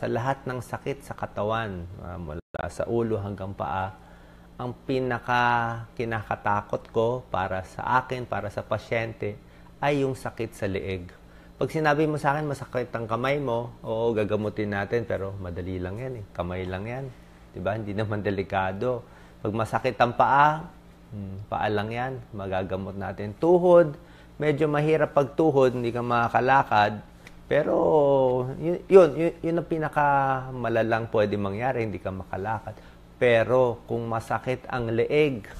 sa lahat ng sakit sa katawan, uh, mula sa ulo hanggang paa, ang pinaka kinakatakot ko para sa akin, para sa pasyente, ay yung sakit sa leeg. Pag sinabi mo sa akin masakit ang kamay mo, oo, gagamutin natin, pero madali lang yan eh. Kamay lang yan. Diba? Hindi naman delikado. Pag masakit ang paa, hmm, paa lang yan. Magagamot natin. Tuhod, medyo mahirap pag tuhod, hindi ka makakalakad pero, yun, yun, yun ang pinakamalalang pwede mangyari, hindi ka makalakad. Pero, kung masakit ang leeg,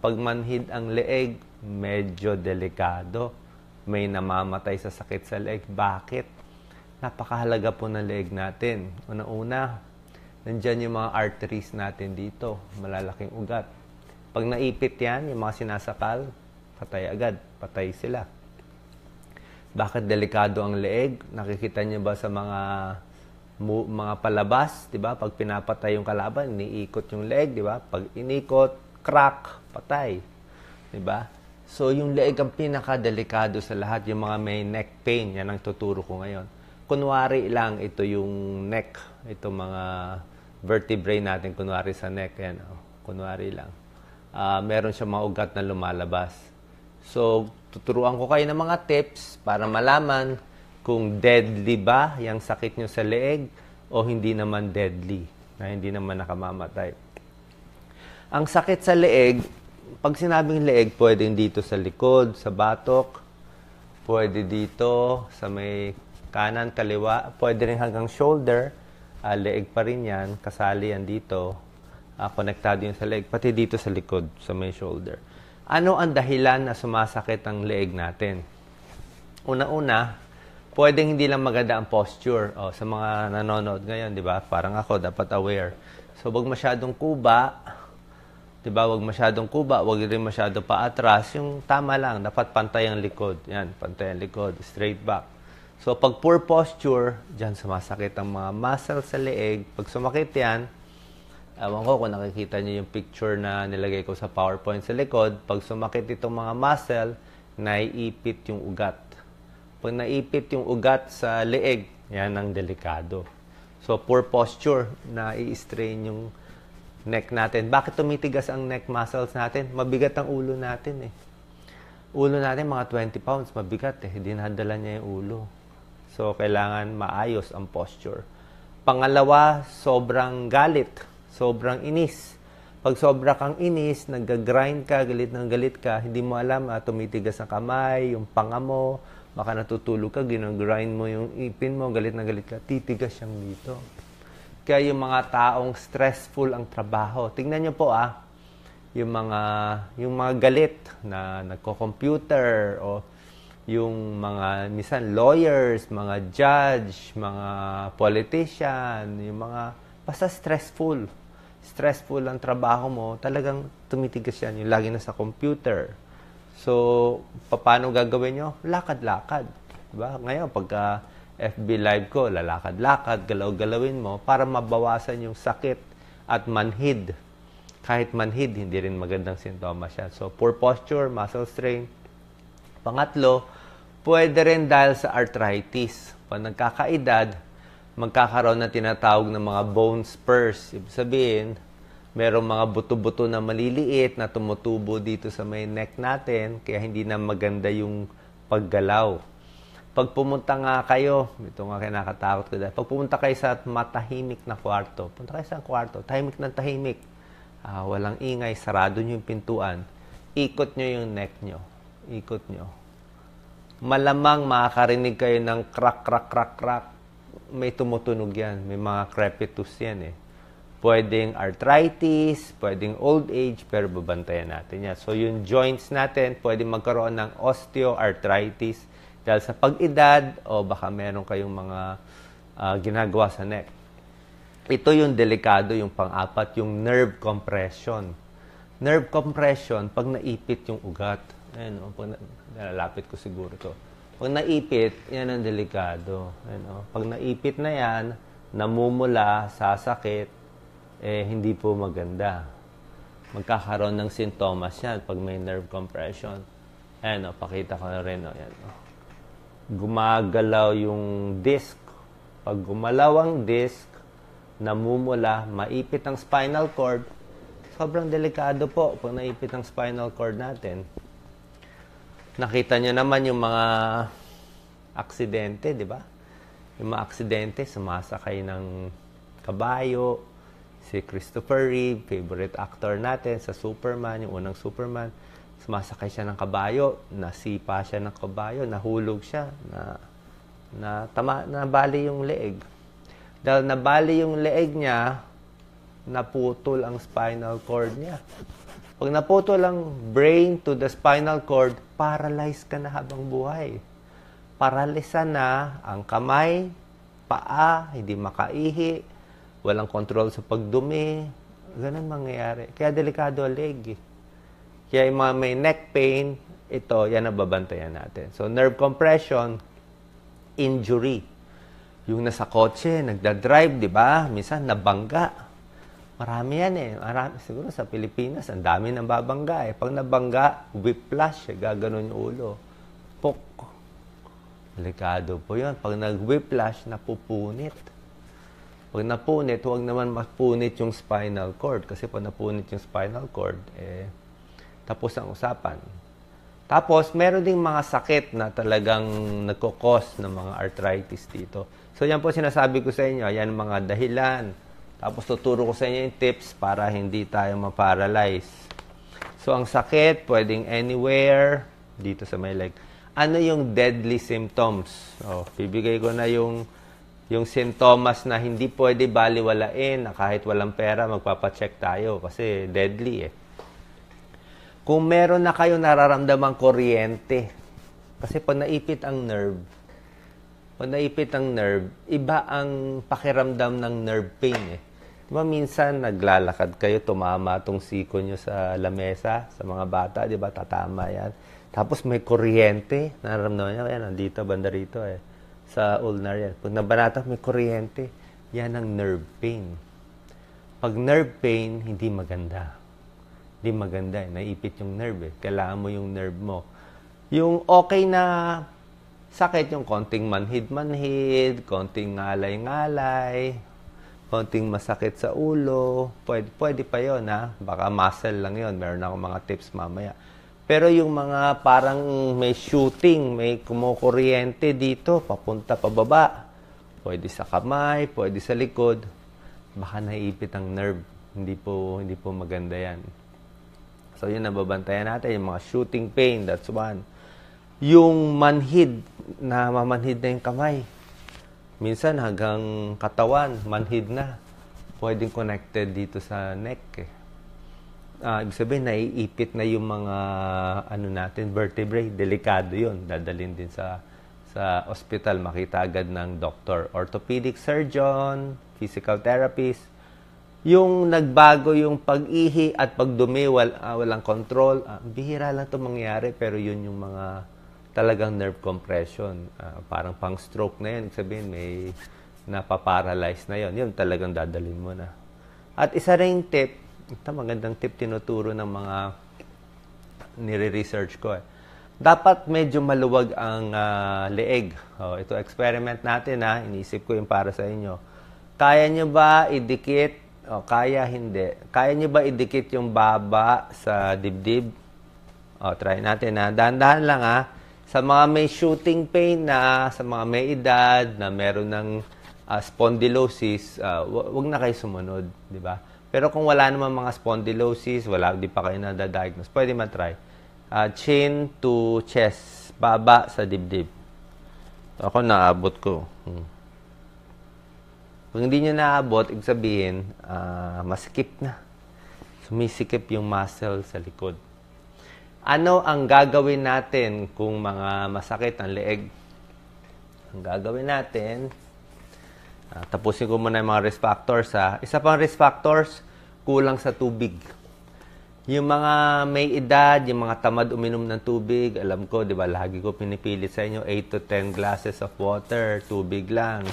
pag manhid ang leeg, medyo delikado. May namamatay sa sakit sa leeg. Bakit? Napakahalaga po ng leeg natin. Una-una, nandyan yung mga arteries natin dito, malalaking ugat. Pag naipit yan, yung mga sinasakal, patay agad, patay sila bakit delikado ang leeg? Nakikita niyo ba sa mga mga palabas, 'di ba? Pag pinapatay yung kalaban, iniikot yung leeg, 'di ba? Pag inikot, crack, patay. 'Di ba? So yung leeg ang pinakadelikado sa lahat yung mga may neck pain, yan ang tuturo ko ngayon. Kunwari lang ito yung neck, ito mga vertebrae natin kunwari sa neck, yan. Oh, kunwari lang. Uh, meron siyang mga ugat na lumalabas. So, tuturuan ko kayo ng mga tips para malaman kung deadly ba yung sakit nyo sa leeg o hindi naman deadly, na hindi naman nakamamatay. Ang sakit sa leeg, pag sinabing leeg, pwedeng dito sa likod, sa batok, pwede dito sa may kanan, kaliwa, pwede rin hanggang shoulder, uh, leeg pa rin yan, kasali yan dito, uh, konektado yun sa leeg, pati dito sa likod, sa may shoulder ano ang dahilan na sumasakit ang leeg natin? Una-una, pwedeng hindi lang maganda ang posture. oh, sa mga nanonood ngayon, di ba? Parang ako, dapat aware. So, wag masyadong kuba. Di ba? Wag masyadong kuba. Wag rin masyado paatras. Yung tama lang. Dapat pantay ang likod. Yan, pantay ang likod. Straight back. So, pag poor posture, dyan sumasakit ang mga muscles sa leeg. Pag sumakit yan, Ewan ko kung nakikita niyo yung picture na nilagay ko sa PowerPoint sa likod. Pag sumakit itong mga muscle, naiipit yung ugat. Pag naipit yung ugat sa leeg, yan ang delikado. So, poor posture, na i-strain yung neck natin. Bakit tumitigas ang neck muscles natin? Mabigat ang ulo natin eh. Ulo natin mga 20 pounds, mabigat eh. Dinadala niya yung ulo. So, kailangan maayos ang posture. Pangalawa, sobrang galit sobrang inis. Pag sobra kang inis, nagga-grind ka, galit ng galit ka, hindi mo alam, ah, tumitigas ang kamay, yung panga mo, baka natutulog ka, ginagrind mo yung ipin mo, galit na galit ka, titigas siyang dito. Kaya yung mga taong stressful ang trabaho, tingnan niyo po ah, yung mga yung mga galit na nagko-computer o yung mga minsan lawyers, mga judge, mga politician, yung mga basta stressful stressful ang trabaho mo, talagang tumitigas yan. Yung lagi na sa computer. So, paano gagawin nyo? Lakad-lakad. Diba? Ngayon, pagka FB Live ko, lalakad-lakad, galaw-galawin mo para mabawasan yung sakit at manhid. Kahit manhid, hindi rin magandang sintomas siya. So, poor posture, muscle strain. Pangatlo, pwede rin dahil sa arthritis. Pag nagkakaedad, magkakaroon ng tinatawag ng mga bone spurs. Ibig sabihin, merong mga buto-buto na maliliit na tumutubo dito sa may neck natin, kaya hindi na maganda yung paggalaw. Pag pumunta nga kayo, ito nga kinakatakot ko dahil, pag pumunta kayo sa matahimik na kwarto, punta kayo sa kwarto, tahimik na tahimik, uh, walang ingay, sarado nyo yung pintuan, ikot nyo yung neck nyo, ikot nyo. Malamang makakarinig kayo ng crack, crack, crack, crack may tumutunog yan. May mga crepitus yan eh. Pwedeng arthritis, pwedeng old age, pero babantayan natin yan. So yung joints natin, pwedeng magkaroon ng osteoarthritis dahil sa pag-edad o baka meron kayong mga uh, ginagawa sa neck. Ito yung delikado, yung pang-apat, yung nerve compression. Nerve compression, pag naipit yung ugat, Ayan, oh, pag nalalapit ko siguro to pag naipit, yan ang delikado. You know? Pag naipit na yan, namumula, sasakit, eh, hindi po maganda. Magkakaroon ng sintomas yan pag may nerve compression. Ayan, o, oh, pakita ko na rin. O, oh, yan, o. Oh. Gumagalaw yung disc. Pag gumalaw ang disc, namumula, maipit ang spinal cord, sobrang delikado po pag naipit ang spinal cord natin. Nakita nyo naman yung mga aksidente, di ba? Yung mga aksidente, sumasakay ng kabayo, si Christopher Reeve, favorite actor natin sa Superman, yung unang Superman, sumasakay siya ng kabayo, nasipa siya ng kabayo, nahulog siya, na, na tama, nabali yung leeg. Dahil nabali yung leeg niya, naputol ang spinal cord niya. Pag naputo lang brain to the spinal cord, paralyze ka na habang buhay. Paralisa na ang kamay, paa, hindi makaihi, walang control sa pagdumi. Ganun mangyayari. Kaya delikado ang leg. Eh. Kaya yung mga may neck pain, ito, yan ang babantayan natin. So, nerve compression, injury. Yung nasa kotse, nagda-drive, di ba? Minsan, nabangga Marami yan eh. Marami, siguro sa Pilipinas, ang dami nang babangga eh. Pag nabangga, whiplash, eh, gaganon yung ulo. Pok. Delikado po yun. Pag nag-whiplash, napupunit. Pag napunit, huwag naman mapunit yung spinal cord. Kasi pag napunit yung spinal cord, eh, tapos ang usapan. Tapos, meron ding mga sakit na talagang nagkukos ng mga arthritis dito. So, yan po sinasabi ko sa inyo. Yan mga dahilan tapos tuturo ko sa inyo yung tips para hindi tayo ma-paralyze. So, ang sakit, pwedeng anywhere, dito sa may leg. Ano yung deadly symptoms? Oh, bibigay ko na yung yung sintomas na hindi pwede baliwalain na kahit walang pera, magpapacheck tayo kasi deadly eh. Kung meron na kayo nararamdamang kuryente, kasi pag naipit ang nerve, pag naipit ang nerve, iba ang pakiramdam ng nerve pain eh. Diba minsan naglalakad kayo, tumama tong siko nyo sa lamesa, sa mga bata, di ba? Tatama yan. Tapos may kuryente, naramdaman niya, yan, nandito, banda rito eh, sa ulnar yan. Pag nabanata, may kuryente, yan ang nerve pain. Pag nerve pain, hindi maganda. Hindi maganda eh, naipit yung nerve eh. Kailangan mo yung nerve mo. Yung okay na sakit, yung konting manhid-manhid, konting ngalay-ngalay, konting masakit sa ulo, pwede, pwede pa yon ha. Baka muscle lang yon Meron ako mga tips mamaya. Pero yung mga parang may shooting, may kumukuryente dito, papunta pababa. Pwede sa kamay, pwede sa likod. Baka naipit ang nerve. Hindi po, hindi po maganda yan. So yun, nababantayan natin. Yung mga shooting pain, that's one. Yung manhid, na mamanhid na yung kamay minsan hanggang katawan, manhid na, pwedeng connected dito sa neck. Eh. Uh, ibig sabihin, naiipit na yung mga ano natin, vertebrae. Delikado yon Dadalin din sa sa hospital, makita agad ng doctor, orthopedic surgeon, physical therapist. Yung nagbago yung pag-ihi at pagdumi, wal, uh, walang control. Uh, bihira lang ito mangyari, pero yun yung mga talagang nerve compression. Uh, parang pang stroke na yan. Sabihin, may napaparalyze na yon Yun talagang dadalhin mo na. At isa rin tip, ito magandang tip tinuturo ng mga nire-research ko eh. Dapat medyo maluwag ang uh, leeg. Oh, ito experiment natin ha, ah. inisip ko yung para sa inyo. Kaya nyo ba idikit? oh, kaya hindi. Kaya nyo ba idikit yung baba sa dibdib? oh, try natin ha. Dahan-dahan lang ha sa mga may shooting pain na, sa mga may edad na meron ng uh, spondylosis, uh, ah, wag na kayo sumunod, di ba? Pero kung wala naman mga spondylosis, wala, di pa kayo nadadiagnose, pwede try. Uh, ah, chin to chest, baba sa dibdib. Ako naabot ko. Hmm. Kung hindi nyo naabot, ibig sabihin, uh, masikip na. Sumisikip yung muscle sa likod. Ano ang gagawin natin kung mga masakit ang leeg? Ang gagawin natin, uh, tapusin ko muna yung mga risk factors. Ha. Ah. Isa pang risk factors, kulang sa tubig. Yung mga may edad, yung mga tamad uminom ng tubig, alam ko, di ba, lagi ko pinipilit sa inyo, 8 to 10 glasses of water, tubig lang.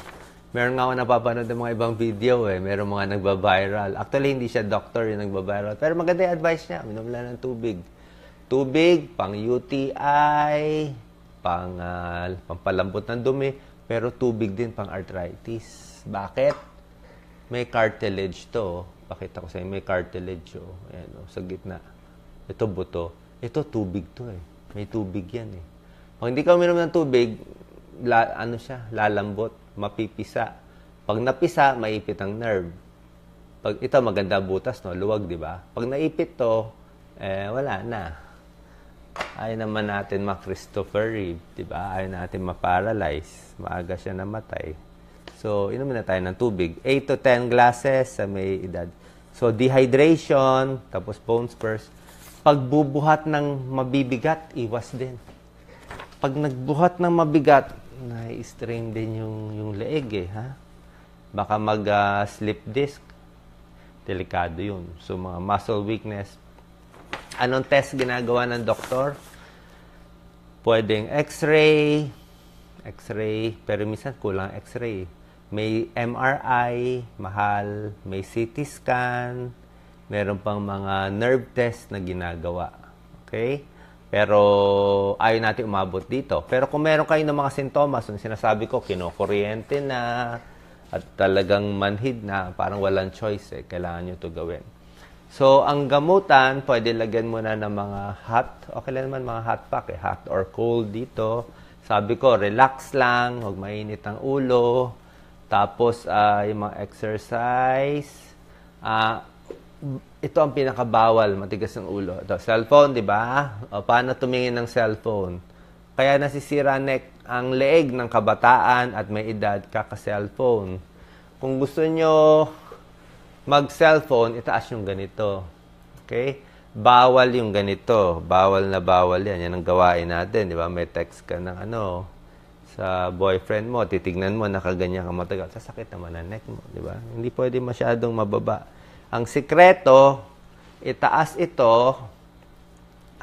Meron nga ako napapanood ng mga ibang video eh, meron mga nagba-viral. Actually, hindi siya doctor yung nagba-viral. Pero maganda yung advice niya, uminom lang ng tubig tubig, pang UTI, pang uh, pampalambot ng dumi, pero tubig din pang arthritis. Bakit? May cartilage to. Oh. Pakita ko sa inyo, may cartilage. Oh. Ayan, oh, sa gitna. Ito buto. Ito tubig to eh. May tubig yan eh. Pag hindi ka uminom ng tubig, la, ano siya, lalambot, mapipisa. Pag napisa, maipit ang nerve. Pag ito maganda butas, no, luwag, 'di ba? Pag naipit to, eh wala na. Ayaw naman natin ma-Christopher Reeve, di ba? Ayaw natin ma-paralyze. Maaga siya namatay. So, inumin na tayo ng tubig. 8 to 10 glasses sa may edad. So, dehydration, tapos bone spurs. Pagbubuhat ng mabibigat, iwas din. Pag nagbuhat ng mabigat, na-strain din yung, yung leeg eh, ha? Baka mag-slip ah, uh, disc. Delikado yun. So, mga muscle weakness, Anong test ginagawa ng doktor? Pwedeng x-ray, x-ray, pero minsan kulang x-ray. May MRI, mahal, may CT scan, meron pang mga nerve test na ginagawa. Okay? Pero ayaw natin umabot dito. Pero kung meron kayo ng mga sintomas, yung sinasabi ko, kinokuryente na, at talagang manhid na, parang walang choice eh, kailangan nyo to gawin. So, ang gamutan, pwede lagyan muna ng mga hot. Okay lang naman mga hot pack eh. Hot or cold dito. Sabi ko, relax lang. Huwag mainit ang ulo. Tapos, uh, yung mga exercise. Uh, ito ang pinakabawal, matigas ng ulo. Ito, cellphone, di ba? O, paano tumingin ng cellphone? Kaya nasisira neck ang leeg ng kabataan at may edad kaka-cellphone. Kung gusto nyo mag-cellphone, itaas yung ganito. Okay? Bawal yung ganito. Bawal na bawal yan. Yan ang gawain natin. Di ba? May text ka ng ano, sa boyfriend mo, titignan mo, nakaganyan ka matagal, sasakit naman ang neck mo. Di ba? Hindi pwede masyadong mababa. Ang sikreto, itaas ito,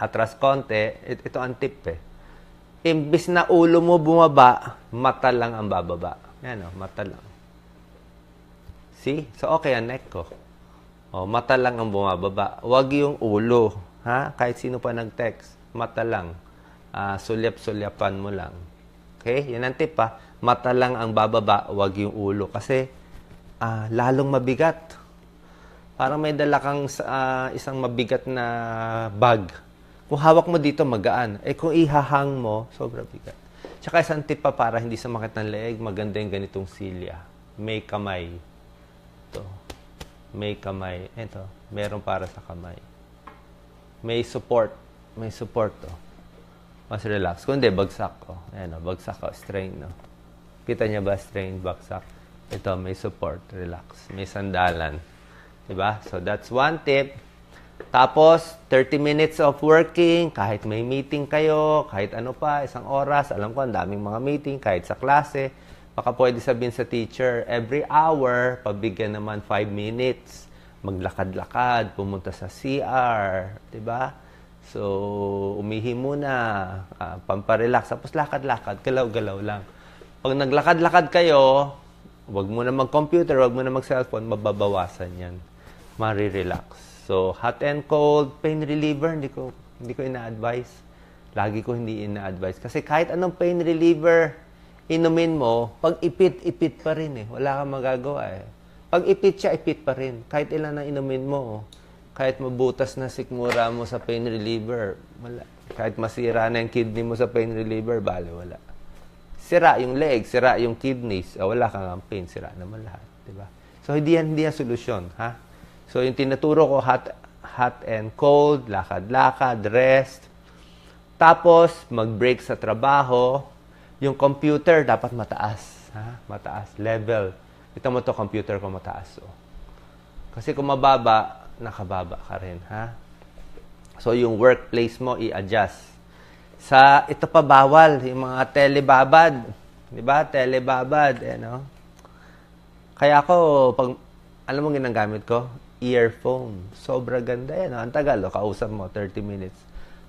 atras konti, ito ang tip eh. Imbis na ulo mo bumaba, mata lang ang bababa. Yan o, oh, mata lang. See? So, okay ang neck ko. Oh, mata lang ang bumababa. Huwag yung ulo. Ha? Kahit sino pa nag-text. Mata lang. Uh, sulyap-sulyapan mo lang. Okay? Yan ang tip ha. Mata lang ang bababa. Huwag yung ulo. Kasi, uh, lalong mabigat. Parang may dala kang uh, isang mabigat na bag. Kung hawak mo dito, magaan. Eh kung ihahang mo, sobrang bigat. Tsaka isang tip pa para hindi sa makit ng leeg, maganda yung ganitong silya. May kamay. Ito. May kamay. Ito. Meron para sa kamay. May support. May support to. Oh. Mas relax. Kundi bagsak ko. Oh. Ayan o. Oh. Bagsak ko. Oh. Strain no. Oh. Kita niya ba? Strain, bagsak. Ito. May support. Relax. May sandalan. Diba? So that's one tip. Tapos, 30 minutes of working, kahit may meeting kayo, kahit ano pa, isang oras, alam ko, ang daming mga meeting, kahit sa klase, baka pwede sabihin sa teacher, every hour, pabigyan naman 5 minutes, maglakad-lakad, pumunta sa CR, di ba? So, umihi muna, uh, pamparelax, tapos lakad-lakad, galaw-galaw lang. Pag naglakad-lakad kayo, wag mo na mag-computer, wag mo na mag-cellphone, mababawasan yan. Marirelax. So, hot and cold, pain reliever, hindi ko, hindi ko ina-advise. Lagi ko hindi ina-advise. Kasi kahit anong pain reliever, inumin mo, pag ipit-ipit pa rin eh. Wala kang magagawa eh. Pag ipit siya, ipit pa rin. Kahit ilan na inumin mo, oh. kahit mabutas na sikmura mo sa pain reliever, wala. Kahit masira na yung kidney mo sa pain reliever, bale, wala. Sira yung leg, sira yung kidneys, oh, wala kang ang pain, sira naman lahat. Diba? So, hindi yan, hindi yan solusyon. Ha? So, yung tinuturo ko, hot, hot and cold, lakad-lakad, rest. Tapos, mag-break sa trabaho, yung computer dapat mataas, ha? Mataas level. Ito mo to computer ko mataas. Oh. Kasi kung mababa, nakababa ka rin, ha? So yung workplace mo i-adjust. Sa ito pa bawal yung mga telebabad, 'di ba? Telebabad, eh no? Kaya ako pag alam mo ginagamit ko, earphone. Sobra ganda yan. Eh, ang tagal, oh, kausap mo, 30 minutes.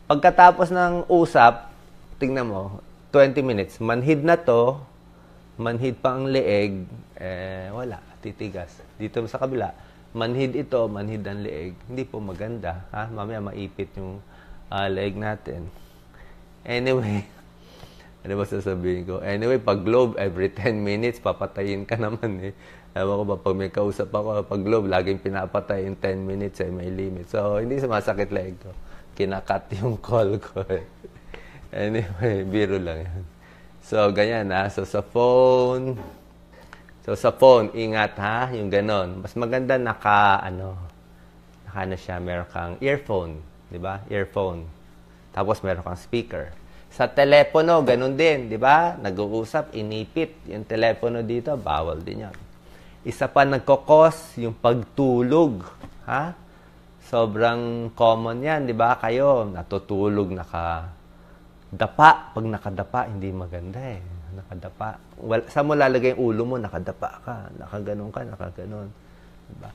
Pagkatapos ng usap, tingnan mo, 20 minutes. Manhid na to, manhid pa ang leeg, eh, wala, titigas. Dito sa kabila, manhid ito, manhid ang leeg. Hindi po maganda. Ha? Mamaya maipit yung uh, leeg natin. Anyway, ano ba sasabihin ko? Anyway, pag globe, every 10 minutes, papatayin ka naman eh. Ewan ko ba, pag may kausap ako, pag globe, laging pinapatay in 10 minutes eh, may limit. So, hindi sumasakit leeg ko. Kinakat yung call ko eh. Anyway, biro lang yan. So, ganyan ha. So, sa phone. So, sa phone, ingat ha. Yung ganon. Mas maganda naka, ano, naka na ano siya. Meron kang earphone. Di ba? Earphone. Tapos, meron kang speaker. Sa telepono, ganun din. Di ba? Nag-uusap, inipit. Yung telepono dito, bawal din yan. Isa pa nagkokos, yung pagtulog. Ha? Sobrang common yan, di ba? Kayo, natutulog, naka dapa. Pag nakadapa, hindi maganda eh. Nakadapa. Well, saan mo lalagay yung ulo mo? Nakadapa ka. Nakaganon ka, nakaganon. Diba?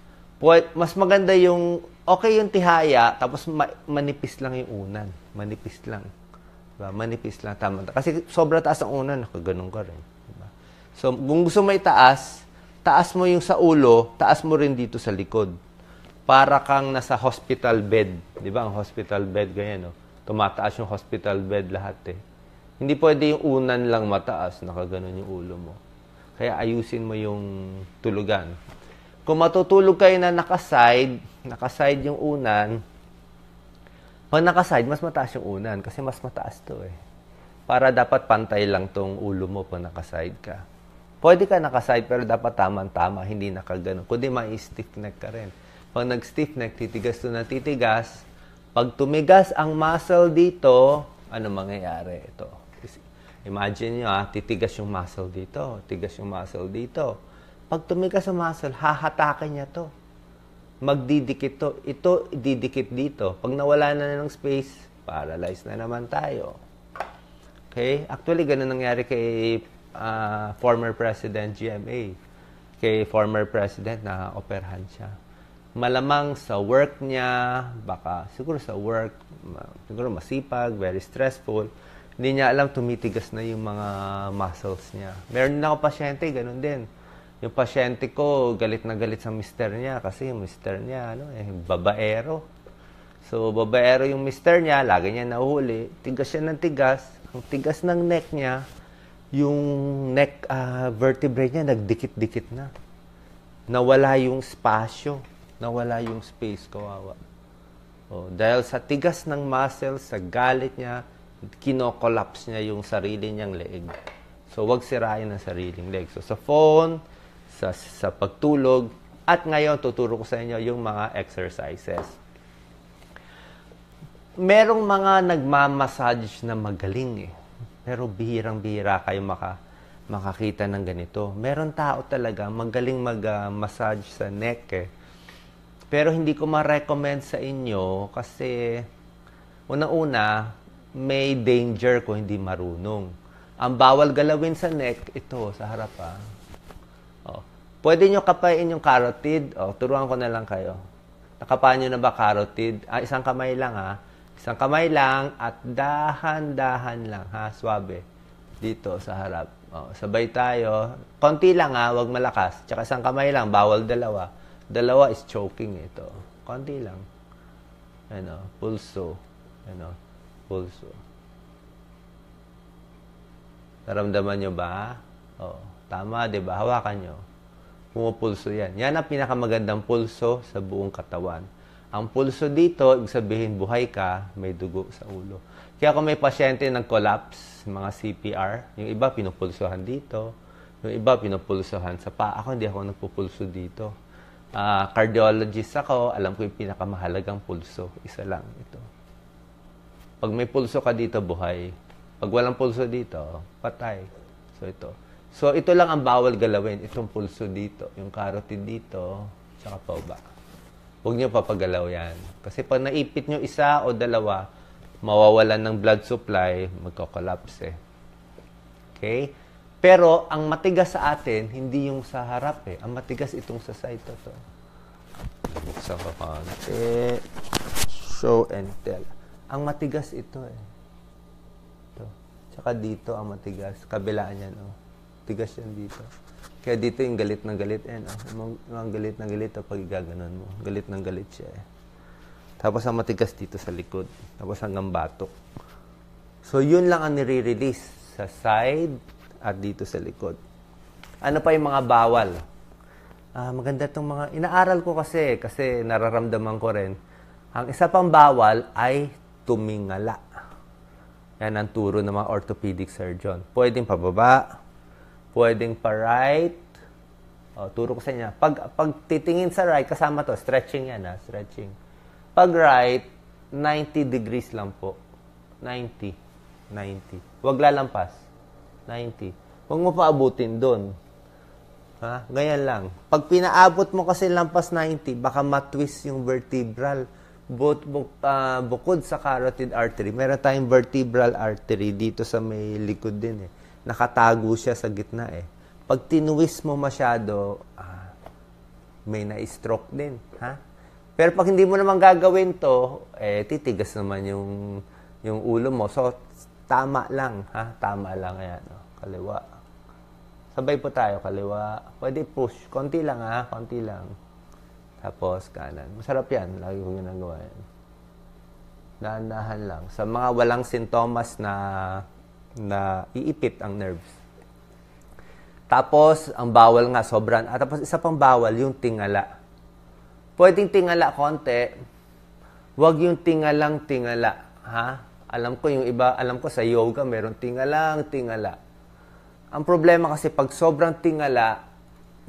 Mas maganda yung, okay yung tihaya, tapos ma- manipis lang yung unan. Manipis lang. Diba? Manipis lang. Tama. Kasi sobra taas ang unan, nakaganon ka rin. Diba? So, kung gusto mo itaas, taas mo yung sa ulo, taas mo rin dito sa likod. Para kang nasa hospital bed. Di ba? Ang hospital bed, ganyan, no? tumataas yung hospital bed lahat eh. Hindi pwede yung unan lang mataas, nakaganon yung ulo mo. Kaya ayusin mo yung tulugan. Kung matutulog kayo na nakaside, nakaside yung unan, pag nakaside, mas mataas yung unan kasi mas mataas to eh. Para dapat pantay lang tong ulo mo pag nakaside ka. Pwede ka nakaside pero dapat tamang-tama, hindi nakaganon. Kundi may stiff neck ka rin. Pag nag-stiff neck, titigas to na titigas, pag tumigas ang muscle dito, ano mangyayari? Ito. Imagine nyo, ha, ah, titigas yung muscle dito, tigas yung muscle dito. Pag tumigas ang muscle, hahatakin niya to. Magdidikit to. Ito, didikit dito. Pag nawala na ng space, paralyze na naman tayo. Okay? Actually, ganun nangyari kay uh, former President GMA. Kay former President na operahan siya malamang sa work niya, baka siguro sa work, siguro masipag, very stressful, hindi niya alam tumitigas na yung mga muscles niya. Meron din ako pasyente, ganun din. Yung pasyente ko, galit na galit sa mister niya kasi yung mister niya, ano, eh, babaero. So, babaero yung mister niya, lagi niya nahuli. Tigas siya ng tigas. Ang tigas ng neck niya, yung neck uh, vertebrae niya, nagdikit-dikit na. Nawala yung spasyo nawala yung space, kawawa. Oh, dahil sa tigas ng muscles, sa galit niya, kinokollapse niya yung sarili niyang leeg. So, wag sirain ang sariling leg. So, sa phone, sa, sa pagtulog, at ngayon, tuturo ko sa inyo yung mga exercises. Merong mga nagmamassage na magaling eh. Pero bihirang-bihira kayo maka, makakita ng ganito. Meron tao talaga magaling mag-massage ah, uh, sa neck eh. Pero hindi ko ma-recommend sa inyo kasi una-una, may danger kung hindi marunong. Ang bawal galawin sa neck, ito, sa harap ha. Oh. Pwede nyo kapain yung carotid. Oh, turuan ko na lang kayo. Nakapaan nyo na ba carotid? Ah, isang kamay lang ha. Isang kamay lang at dahan-dahan lang ha. Swabe. Dito sa harap. Oh, sabay tayo. Konti lang ha, wag malakas. Tsaka isang kamay lang, bawal dalawa Dalawa is choking eh, ito. Konti lang. Ano, pulso. Ano, pulso. Naramdaman nyo ba? O, Tama, di ba? Hawakan nyo. Pumupulso yan. Yan ang pinakamagandang pulso sa buong katawan. Ang pulso dito, ibig sabihin buhay ka, may dugo sa ulo. Kaya kung may pasyente ng collapse, mga CPR, yung iba pinupulsohan dito, yung iba pinupulsohan sa pa. Ako hindi ako nagpupulso dito uh, cardiologist ako, alam ko yung pinakamahalagang pulso. Isa lang ito. Pag may pulso ka dito, buhay. Pag walang pulso dito, patay. So, ito. So, ito lang ang bawal galawin. Itong pulso dito, yung carotid dito, tsaka pauba. Huwag nyo papagalaw yan. Kasi pag naipit nyo isa o dalawa, mawawalan ng blood supply, magkakolaps eh. Okay? Pero ang matigas sa atin, hindi yung sa harap eh. Ang matigas itong sa side to. to. Buksan ko konti. Show and tell. Ang matigas ito eh. Ito. Tsaka dito ang matigas. Kabilaan yan oh. Tigas yan dito. Kaya dito yung galit ng galit. Eh, oh. Ang galit ng galit oh, pag gaganon mo. Galit ng galit siya eh. Tapos ang matigas dito sa likod. Tapos hanggang batok. So, yun lang ang nire-release sa side, at dito sa likod. Ano pa yung mga bawal? Ah, maganda itong mga... Inaaral ko kasi, kasi nararamdaman ko rin. Ang isa pang bawal ay tumingala. Yan ang turo ng mga orthopedic surgeon. Pwedeng pababa, pwedeng pa right. O, oh, turo ko sa inyo. Pag, pag titingin sa right, kasama to, stretching yan ha, stretching. Pag right, 90 degrees lang po. 90. 90. Huwag lalampas. 90. Huwag mo paabutin doon. Ha? Ganyan lang. Pag pinaabot mo kasi lampas 90, baka matwist yung vertebral. But, bu- uh, bukod sa carotid artery, meron tayong vertebral artery dito sa may likod din eh. Nakatago siya sa gitna eh. Pag tinuwis mo masyado, uh, may na-stroke din. Ha? Pero pag hindi mo naman gagawin to, eh, titigas naman yung, yung ulo mo. So, Tama lang, ha? Tama lang. Ayan, oh. kaliwa. Sabay po tayo, kaliwa. Pwede push. Konti lang, ha? Konti lang. Tapos, kanan. Masarap yan. Lagi ko ginagawa yan. Dahan-dahan lang. Sa mga walang sintomas na na iipit ang nerves. Tapos, ang bawal nga, sobrang... At ah, tapos, isa pang bawal, yung tingala. Pwedeng tingala konti. Huwag yung tingalang tingala. Ha? Alam ko yung iba, alam ko sa yoga meron tingala tingalang tingala. Ang problema kasi pag sobrang tingala,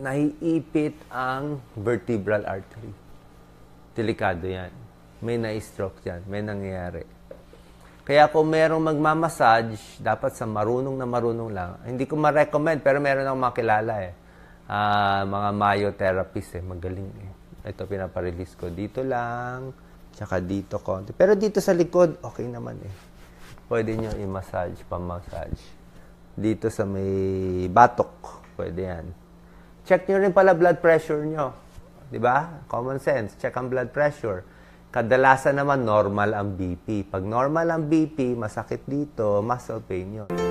naiipit ang vertebral artery. Delikado yan. May na-stroke yan. May nangyayari. Kaya kung merong magmamassage, dapat sa marunong na marunong lang. Hindi ko ma-recommend, pero meron akong makilala eh. Uh, mga myotherapist eh. Magaling eh. Ito pinaparelease ko. Dito lang Tsaka dito konti. Pero dito sa likod, okay naman eh. Pwede nyo i-massage, pamassage. Dito sa may batok, pwede yan. Check nyo rin pala blood pressure nyo. ba? Diba? Common sense. Check ang blood pressure. Kadalasan naman normal ang BP. Pag normal ang BP, masakit dito, muscle pain yun.